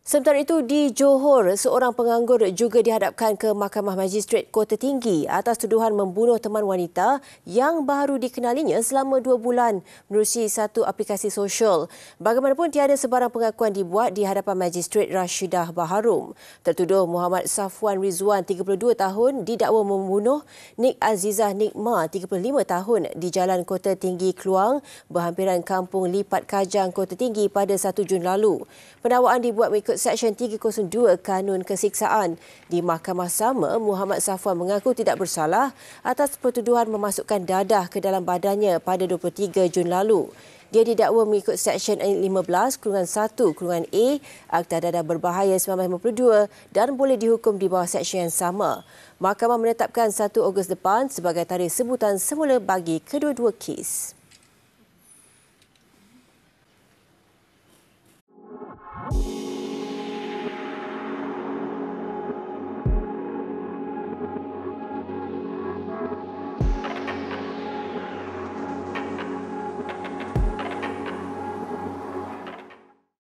Sementara itu di Johor, seorang penganggur juga dihadapkan ke Mahkamah Magistrat Kota Tinggi atas tuduhan membunuh teman wanita yang baru dikenalinya selama dua bulan menerusi satu aplikasi sosial. Bagaimanapun tiada sebarang pengakuan dibuat di hadapan Magistrat Rashidah Baharum. Tertuduh Muhammad Safwan Rizwan, 32 tahun, didakwa membunuh Nik Azizah Nikma, 35 tahun di Jalan Kota Tinggi Keluang berhampiran Kampung Lipat Kajang Kota Tinggi pada 1 Jun lalu. Pendakwaan dibuat mereka ikut Seksyen 302 Kanun Kesiksaan. Di Mahkamah Sama, Muhammad Safwan mengaku tidak bersalah atas pertuduhan memasukkan dadah ke dalam badannya pada 23 Jun lalu. Dia didakwa mengikut Seksyen 15 Kurungan 1 Kurungan A Akta Dadah Berbahaya 1952 dan boleh dihukum di bawah Seksyen yang sama. Mahkamah menetapkan 1 Ogos depan sebagai tarikh sebutan semula bagi kedua-dua kes.